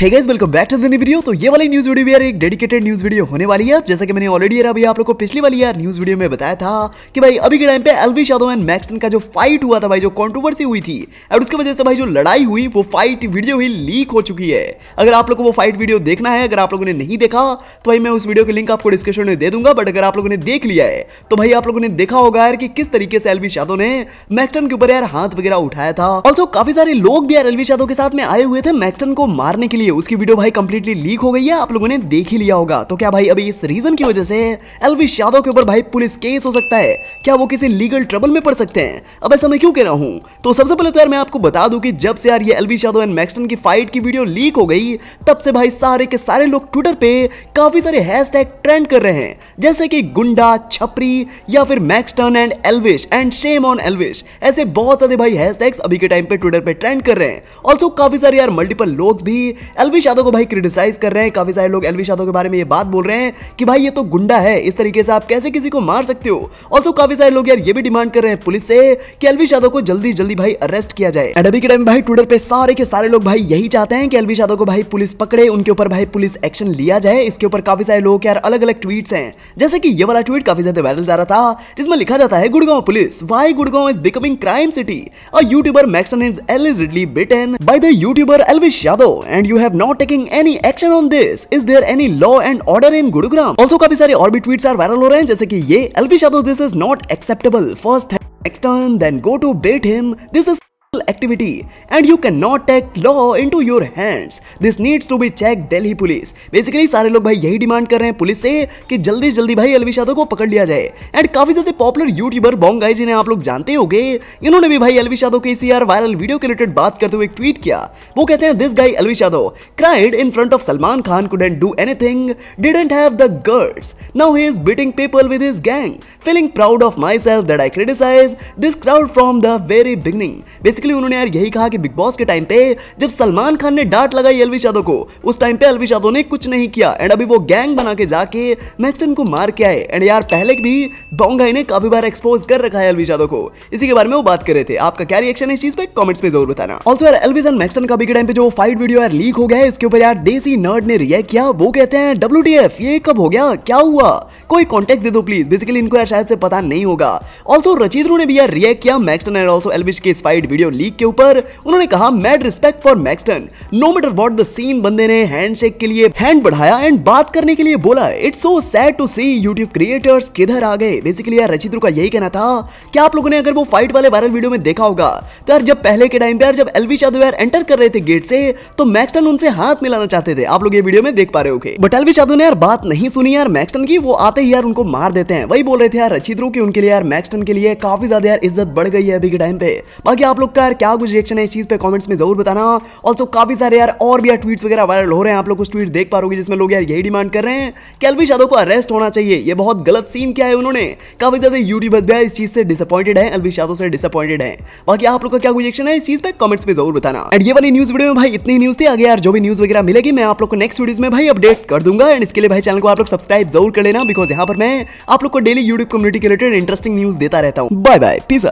Hey guys welcome back to the new video तो ये वाली न्यूज़ वीडियो भी यार एक डेडिकेटेड न्यूज़ वीडियो होने वाली है जैसा कि मैंने ऑलरेडी यार अभी आप लोगों को पिछली वाली यार न्यूज़ वीडियो में बताया था कि भाई अभी के टाइम पे एलवी यादव एंड मैक्सटन का जो फाइट हुआ था भाई जो कॉन्ट्रोवर्सी हुई थी और उसकी वजह से भाई जो लड़ाई हुई वो फाइट वीडियो ही लीक हो चुकी है अगर आप लोग को वो फाइट वीडियो देखना है अगर आप लोगों ने नहीं देखा तो भाई मैं उस वीडियो का लिंक आपको डिस्क्रिप्शन में दे दूंगा बट अगर आप लोगों ने देख लिया है तो भाई आप लोगों ने देखा होगा यार कि किस तरीके से एलवी यादव ने मैक्सटन के ऊपर यार हाथ वगैरह उठाया था ऑल्सो काफी सारे लोग भी यार एलवी यादव के साथ में आए हुए थे मैक्सटन को मारने के लिए है उसकी वीडियो भाई कंप्लीटली लीक हो गई है आप लोगों ने देख ही लिया होगा तो क्या भाई अभी इस रीजन की वजह से एलविश यादव के ऊपर भाई पुलिस केस हो सकता है क्या वो किसी लीगल ट्रबल में पड़ सकते हैं अब ऐसा मैं क्यों कह रहा हूँ तो सबसे पहले तो यार मैं आपको बता दूं कि जब से यार ये एलविश यादव एंड मैक्सटन की फाइट की वीडियो लीक हो गई तब से भाई सारे के सारे लोग ट्विटर पे काफी सारे हैशटैग ट्रेंड कर रहे हैं जैसे कि गुंडा छपरी या फिर Maxtern and Elvish and shame on Elvish ऐसे बहुत सारे भाई हैशटैग्स अभी के टाइम पे ट्विटर पे ट्रेंड कर रहे हैं ऑल्सो काफी सारे यार मल्टीपल लोग भी एलविश यादव को भाई क्रिटिसाइज कर रहे हैं काफी सारे लोग एलवी यादव के बारे में ये बात बोल रहे हैं कि भाई ये तो गुंडा है इस तरीके से आप कैसे किसी को मार सकते हो और तो काफी सारे लोग यार ये भी डिमांड कर रहे हैं पुलिस से कि एलविश यादव को जल्दी जल्दी भाई अरेस्ट किया जाए एंड अभी के टाइम भाई ट्विटर पे सारे के सारे लोग भाई यही चाहते हैं कि एलविश यादव को भाई पुलिस पकड़े उनके ऊपर भाई पुलिस एक्शन लिया जाए इसके ऊपर काफी सारे लोग यार अलग अलग ट्वीट है जैसे की ये वाला ट्वीट काफी ज्यादा वायरल जा रहा था जिसमें लिखा जाता है Gurgaon police why Gurgaon is becoming crime city और YouTuber Maxtern is brutally beaten by the YouTuber Elvish Yadav and you है have not taking any action on this. Is there any law and order in Gurugram? Also, kafi sari orbit tweets are viral orange. Jaise ki ye, Elfie Shadow, this is not acceptable. First, next turn, then go to bait him. This is activity. And you cannot take law into your hands. This needs to be check Delhi police basically सारे लोग भाई यही demand कर रहे हैं police से कि जल्दी जल्दी भाई अलविश यादव को पकड़ लिया जाए एंड काफी ज्यादा पॉपुलर यूट्यूबर बॉन्ग गाई जिन्हें आप लोग जानते हो इन्होंने भी भाई अलविश यादव के इसी यार वायरल वीडियो के रिलेटेड बात करते हुए ट्वीट किया वो कहते हैं this guy Elvish Yadav cried in front of Salman Khan couldn't do anything didn't have the guts now he is beating people with his gang feeling proud of myself that I criticise this crowd from the very beginning basically उन्होंने यार यही कहा कि big boss के time पे जब सलमान खान ने डांट लगाई एलवी यादव को उस टाइम पे एलवी यादव ने कुछ नहीं किया एंड अभी वो गैंग बना के जाके मैक्सटन को मार के आए एंड यार पहले भी डोंगाई ने काफी बार एक्सपोज कर रखा है एलवी यादव को इसी के बारे में वो बात कर रहे थे आपका क्या रिएक्शन है इस चीज पे कॉमेंट्स में जरूर बताना ऑल्सो यार एलविस एंड मैक्सटन का भी टाइम पे जो फाइट वीडियो यार लीक हो गया है इसके ऊपर यार देसी नर्ड ने रिएक्ट किया वो कहते हैं डब्ल्यू ये कब हो गया क्या हुआ कोई कॉन्टेक्ट दे दो प्लीज बेसिकली इनको यार शायद से पता नहीं होगा ऑल्सो रचित ने भी यार रिएक्ट किया मैक्सटन एंड ऑल्सो एलविश के इस फाइट वीडियो लीक के ऊपर उन्होंने कहा mad respect for Maxtern no matter what the scene बंदे ने हैंडशेक के लिए हैंड बढ़ाया एंड बात करने के लिए बोला it's so sad to see YouTube creators किधर आ गए बेसिकली यार रचित का यही कहना था कि आप लोगों ने अगर वो फाइट वाले वायरल वीडियो में देखा होगा तो यार जब पहले के टाइम पे यार जब एलवी यादव यार एंटर कर रहे थे गेट से तो मैक्सटन उनसे हाथ मिलाना चाहते थे आप लोग ये वीडियो में देख पा रहे हो बट एलवी यादव ने यार बात नहीं सुनी यार मैक्सटन की वो आते ही यार उनको मार देते हैं वही बोल रहे थे यार रचित की उनके लिए यार मैक्सटन के लिए काफी ज्यादा यार इज्जत बढ़ गई है अभी के टाइम पे बाकी आप लोग का यार क्या कुछ रिएक्शन है इस चीज पे कॉमेंट्स में जरूर बताना ऑल्सो काफी सारे यार और भी यार ट्वीट्स वगैरह वायरल हो रहे हैं आप लोग कुछ ट्वीट देख पा रहे जिसमें लोग यार यही डिमांड कर रहे हैं कि एलवी यादव को अरेस्ट होना चाहिए ये बहुत गलत सीन क्या है उन्होंने काफी ज्यादा यूट्यूबर्स भी इस चीज से डिसअपॉइंटेड है एलवी यादव से डिसअपॉइंटेड है बाकी आप लोग का क्या रिएक्शन है इस चीज पर कमेंट्स में जरूर बताना एंड ये वाली न्यूज वीडियो में भाई इतनी न्यूज थी आगे यार जो भी न्यूज वगैरह मिलेगी मैं आप लोग को नेक्स्ट वीडियो में भाई अपडेट कर दूंगा एंड इसके लिए भाई चैनल को आप लोग सब्सक्राइब जरूर कर लेना बिकॉज यहाँ पर मैं आप लोग को डेली यूट्यूब कम्युनिटी के रिलेटेड इंटरेस्टिंग न्यूज देता रहता हूँ बाय बाय पीस